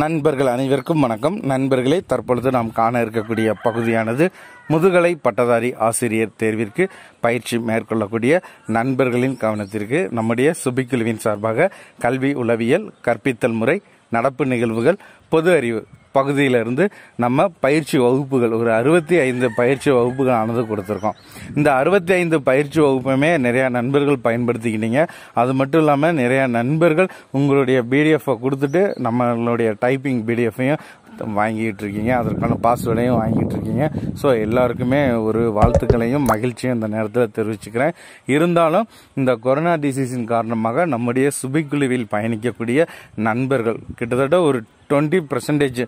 நண்பர்கள் அனைவருக்கும் வணக்கம் நண்பர்களே தற்பொழுது நாம் காண இருக்கக்கூடிய பகுதியானது முதுகலை பட்டதாரி ஆசிரியர் தேர்விற்கு பயிற்சி மேற்கொள்ளக்கூடிய நண்பர்களின் கவனத்திற்கு நம்முடைய சுபிக்குழுவின் சார்பாக கல்வி உளவியல் கற்பித்தல் முறை நடப்பு நிகழ்வுகள் பொது அறிவு பகுதியிலிருந்து நம்ம பயிற்சி வகுப்புகள் ஒரு அறுபத்தி ஐந்து பயிற்சி வகுப்புகள் ஆனது கொடுத்துருக்கோம் இந்த அறுபத்தி ஐந்து பயிற்சி வகுப்புமே நிறையா நண்பர்கள் பயன்படுத்திக்கிட்டீங்க அது மட்டும் இல்லாமல் நிறையா நண்பர்கள் உங்களுடைய பிடிஎஃப்பை கொடுத்துட்டு நம்மளுடைய டைப்பிங் பிடிஎஃப்பையும் வாங்கிட்டு இருக்கீங்க அதற்கான பாஸ்வேர்டையும் வாங்கிட்டு இருக்கீங்க ஸோ எல்லாருக்குமே ஒரு வாழ்த்துக்களையும் மகிழ்ச்சியும் இந்த நேரத்தில் தெரிவிச்சுக்கிறேன் இருந்தாலும் இந்த கொரோனா டிசீஸின் காரணமாக நம்முடைய சுபிக்குழுவில் பயணிக்கக்கூடிய நண்பர்கள் கிட்டத்தட்ட ஒரு டுவெண்ட்டி பர்சன்டேஜ்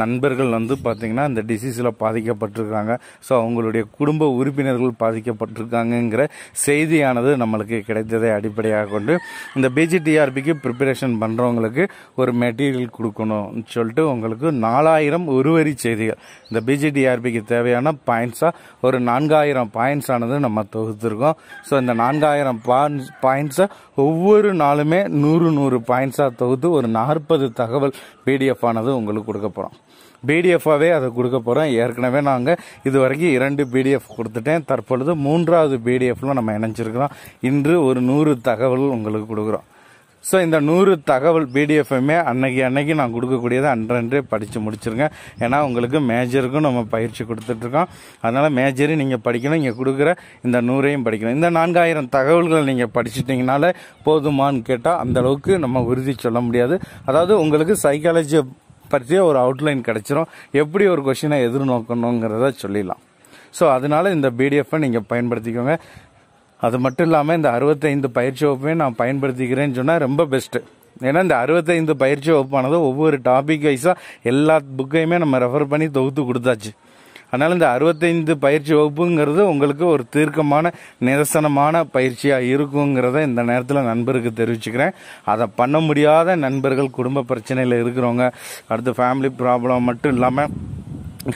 நண்பர்கள் வந்து பார்த்திங்கன்னா இந்த டிசீஸில் பாதிக்கப்பட்டிருக்காங்க ஸோ அவங்களுடைய குடும்ப உறுப்பினர்கள் பாதிக்கப்பட்டிருக்காங்கங்கிற செய்தியானது நம்மளுக்கு கிடைத்ததை அடிப்படையாக கொண்டு இந்த பிஜிடிஆர்பிக்கு ப்ரிப்பரேஷன் பண்ணுறவங்களுக்கு ஒரு மெட்டீரியல் கொடுக்கணும்னு சொல்லிட்டு உங்களுக்கு நாலாயிரம் ஒருவரி செய்திகள் இந்த பிஜிடிஆர்பிக்கு தேவையான பாயிண்ட்ஸாக ஒரு நான்காயிரம் பாயிண்ட்ஸ் ஆனது நம்ம தொகுத்துருக்கோம் ஸோ இந்த நான்காயிரம் பாயிண்ட்ஸை ஒவ்வொரு நாளுமே நூறு நூறு பாயிண்ட்ஸாக தொகுத்து ஒரு நாற்பது தகவல் பிடிஎஃப் பிடிஎஃப் ஆனது உங்களுக்கு கொடுக்க போகிறோம் பிடிஎஃபாகவே அதை கொடுக்க போகிறோம் ஏற்கனவே நாங்கள் இது வரைக்கும் இரண்டு பிடிஎஃப் கொடுத்துட்டேன் தற்பொழுது மூன்றாவது பிடிஎஃப்பில் நம்ம இணைஞ்சிருக்கிறோம் இன்று ஒரு நூறு தகவல் உங்களுக்கு கொடுக்குறோம் ஸோ இந்த நூறு தகவல் பிடிஎஃப்மே அன்னைக்கு அன்னைக்கு நான் கொடுக்கக்கூடியதை அன்றன்றே படித்து முடிச்சிருங்க ஏன்னா உங்களுக்கு மேஜருக்கும் நம்ம பயிற்சி கொடுத்துட்ருக்கோம் அதனால் மேஜரையும் நீங்கள் படிக்கணும் இங்கே கொடுக்குற இந்த நூறையும் படிக்கணும் இந்த நான்காயிரம் தகவல்களை நீங்கள் படிச்சிட்டிங்கனால போதுமானு கேட்டால் அந்தளவுக்கு நம்ம உறுதி சொல்ல முடியாது அதாவது உங்களுக்கு சைக்காலஜியை பற்றியே ஒரு அவுட்லைன் கிடச்சிரும் எப்படி ஒரு கொஷினை எதிர்நோக்கணுங்கிறத சொல்லிடலாம் ஸோ அதனால் இந்த பிடிஎஃப்பை நீங்கள் பயன்படுத்திக்கோங்க அது மட்டும் இல்லாமல் இந்த அறுபத்தைந்து பயிற்சி வகுப்பையும் நான் பயன்படுத்திக்கிறேன்னு சொன்னால் ரொம்ப பெஸ்ட்டு ஏன்னா இந்த அறுபத்தைந்து பயிற்சி வகுப்பானது ஒவ்வொரு டாபிக் வைஸாக எல்லா புக்கையுமே நம்ம ரெஃபர் பண்ணி தொகுத்து கொடுத்தாச்சு அதனால் இந்த அறுபத்தைந்து பயிற்சி வகுப்புங்கிறது உங்களுக்கு ஒரு தீர்க்கமான நிதர்சனமான பயிற்சியாக இருக்குங்கிறத இந்த நேரத்தில் நண்பருக்கு தெரிவிச்சுக்கிறேன் அதை பண்ண முடியாத நண்பர்கள் குடும்ப பிரச்சனையில் இருக்கிறவங்க அடுத்து ஃபேமிலி ப்ராப்ளம் மட்டும் இல்லாமல்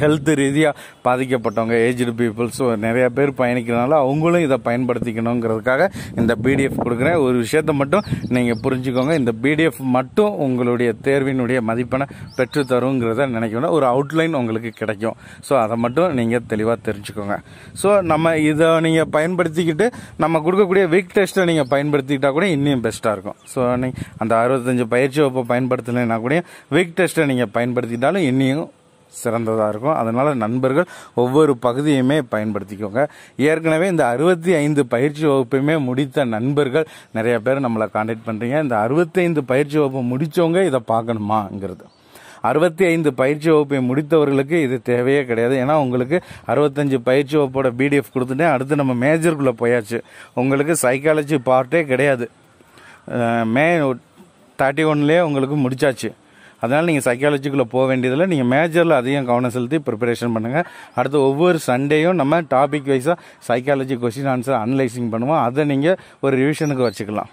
ஹெல்த் ரீதியாக பாதிக்கப்பட்டவங்க ஏஜ்டு பீப்புள்ஸும் நிறையா பேர் பயணிக்கிறனால அவங்களும் இதை பயன்படுத்திக்கணுங்கிறதுக்காக இந்த பிடிஎஃப் கொடுக்குறேன் ஒரு விஷயத்த மட்டும் நீங்கள் புரிஞ்சுக்கோங்க இந்த பிடிஎஃப் மட்டும் உங்களுடைய தேர்வினுடைய மதிப்பெண்ணை பெற்றுத்தருங்கிறத நினைக்கணும் ஒரு அவுட்லைன் உங்களுக்கு கிடைக்கும் ஸோ அதை மட்டும் நீங்கள் தெளிவாக தெரிஞ்சுக்கோங்க ஸோ நம்ம இதை நீங்கள் பயன்படுத்திக்கிட்டு நம்ம கொடுக்கக்கூடிய வீக் டெஸ்ட்டை நீங்கள் பயன்படுத்திக்கிட்டால் கூட இன்னும் பெஸ்ட்டாக இருக்கும் ஸோ நீங்கள் அந்த அறுபத்தஞ்சு பயிற்சி வகுப்பை பயன்படுத்தலைன்னா கூட வீக் டெஸ்ட்டை நீங்கள் பயன்படுத்திட்டாலும் இன்னும் சிறந்ததாக இருக்கும் அதனால் நண்பர்கள் ஒவ்வொரு பகுதியுமே பயன்படுத்திக்கோங்க ஏற்கனவே இந்த அறுபத்தி ஐந்து பயிற்சி வகுப்பையுமே முடித்த நண்பர்கள் நிறைய பேர் நம்மளை காண்டாக்ட் பண்ணுறீங்க இந்த அறுபத்தைந்து பயிற்சி வகுப்பு முடித்தவங்க இதை பார்க்கணுமாங்கிறது அறுபத்தி ஐந்து பயிற்சி வகுப்பை முடித்தவர்களுக்கு இது தேவையே கிடையாது ஏன்னா உங்களுக்கு அறுபத்தஞ்சு பயிற்சி வகுப்போட பிடிஎஃப் கொடுத்துட்டேன் அடுத்து நம்ம மேஜருக்குள்ளே போயாச்சு உங்களுக்கு சைக்காலஜி பார்ட்டே கிடையாது மே தேர்ட்டி ஒன்லேயே உங்களுக்கு முடிச்சாச்சு அதனால் நீங்கள் சைக்காலஜிக்குள்ளே போக வேண்டியதில் நீங்கள் மேஜரில் அதிகம் கவனம் செலுத்தி ப்ரிப்பரேஷன் பண்ணுங்கள் அடுத்து ஒவ்வொரு சண்டேயும் நம்ம டாபிக் வைஸாக சைக்காலஜி கொஸ்டின் ஆன்சர் அனலைசிங் பண்ணுவோம் அதை நீங்கள் ஒரு ரிவிஷனுக்கு வச்சுக்கலாம்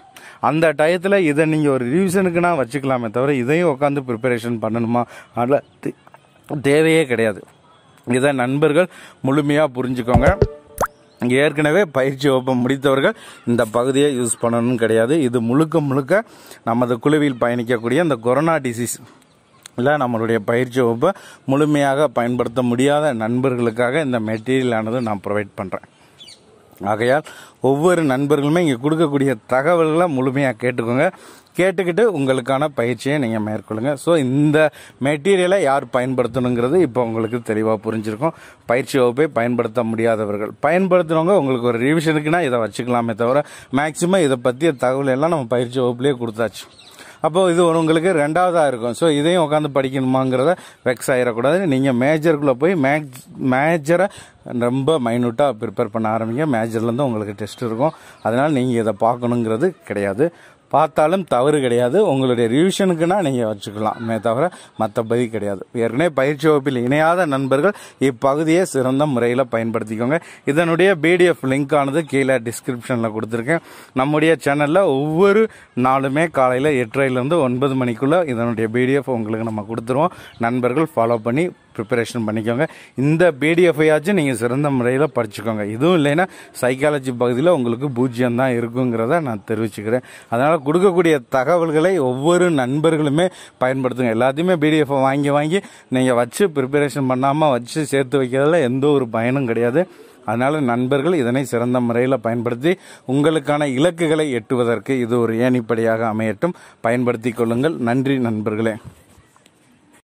அந்த டயத்தில் இதை நீங்கள் ஒரு ரிவிஷனுக்குனா வச்சுக்கலாமே தவிர இதையும் உட்காந்து ப்ரிப்பரேஷன் பண்ணணுமா அதில் தேவையே கிடையாது இதை நண்பர்கள் முழுமையாக புரிஞ்சுக்கோங்க ஏற்கனவே பயிற்சி வகுப்பு முடித்தவர்கள் இந்த பகுதியை யூஸ் பண்ணணும்னு கிடையாது இது முழுக்க முழுக்க நமது குழுவில் பயணிக்கக்கூடிய அந்த கொரோனா டிசீஸ் இல்லை நம்மளுடைய பயிற்சி வகுப்பை முழுமையாக பயன்படுத்த முடியாத நண்பர்களுக்காக இந்த மெட்டீரியலானது நான் ப்ரொவைட் பண்ணுறேன் ஆகையால் ஒவ்வொரு நண்பர்களுமே இங்கே கொடுக்கக்கூடிய தகவல்களை முழுமையாக கேட்டுக்கோங்க கேட்டுக்கிட்டு உங்களுக்கான பயிற்சியை நீங்கள் மேற்கொள்ளுங்கள் ஸோ இந்த மெட்டீரியலை யார் பயன்படுத்தணுங்கிறது இப்போ உங்களுக்கு தெளிவாக புரிஞ்சிருக்கும் பயிற்சி வகுப்பை பயன்படுத்த முடியாதவர்கள் பயன்படுத்துகிறவங்க உங்களுக்கு ஒரு ரிவிஷனுக்குன்னா இதை வச்சுக்கலாமே தவிர மேக்சிமம் இதை பற்றிய தகவல் எல்லாம் நம்ம பயிற்சி வகுப்புலேயே கொடுத்தாச்சு அப்போது இது உங்களுக்கு ரெண்டாவதாக இருக்கும் ஸோ இதையும் உட்காந்து படிக்கணுமாங்கிறத வெக்ஸ் ஆகிடக்கூடாது நீங்கள் மேஜருக்குள்ளே போய் மேஜ் மேஜரை ரொம்ப மைனூட்டாக ப்ரிப்பேர் பண்ண ஆரம்பிங்க மேஜர்லேருந்து உங்களுக்கு டெஸ்ட் இருக்கும் அதனால் நீங்கள் இதை பார்க்கணுங்கிறது கிடையாது பார்த்தாலும் தவறு கிடையாது உங்களுடைய ரிவிஷனுக்குன்னா நீங்கள் வச்சுக்கலாமே தவிர மற்றபடி கிடையாது ஏற்கனவே பயிற்சி வகுப்பில் இணையாத நண்பர்கள் இப்பகுதியை சிறந்த முறையில் பயன்படுத்திக்கோங்க இதனுடைய பிடிஎஃப் லிங்க் ஆனது கீழே டிஸ்கிரிப்ஷனில் கொடுத்துருக்கேன் நம்முடைய சேனலில் ஒவ்வொரு நாளுமே காலையில் எட்டரைலேருந்து ஒன்பது மணிக்குள்ளே இதனுடைய பிடிஎஃப் உங்களுக்கு நம்ம கொடுத்துருவோம் நண்பர்கள் ஃபாலோ பண்ணி ப்ரிப்பரேஷன் பண்ணிக்கோங்க இந்த பிடிஎஃப்ஐயாச்சும் நீங்கள் சிறந்த முறையில் படிச்சுக்கோங்க இதுவும் இல்லைன்னா சைக்காலஜி பகுதியில் உங்களுக்கு பூஜ்ஜியம் தான் இருக்குங்கிறத நான் தெரிவிச்சுக்கிறேன் அதனால் கொடுக்கக்கூடிய தகவல்களை ஒவ்வொரு நண்பர்களுமே பயன்படுத்துங்க எல்லாத்தையுமே பிடிஎஃப்பை வாங்கி வாங்கி நீங்கள் வச்சு ப்ரிப்பரேஷன் பண்ணாமல் வச்சு சேர்த்து வைக்கிறதுல எந்த ஒரு பயனும் கிடையாது அதனால் நண்பர்கள் இதனை சிறந்த முறையில் பயன்படுத்தி உங்களுக்கான இலக்குகளை எட்டுவதற்கு இது ஒரு ஏணிப்படியாக அமையட்டும் பயன்படுத்தி கொள்ளுங்கள் நன்றி நண்பர்களே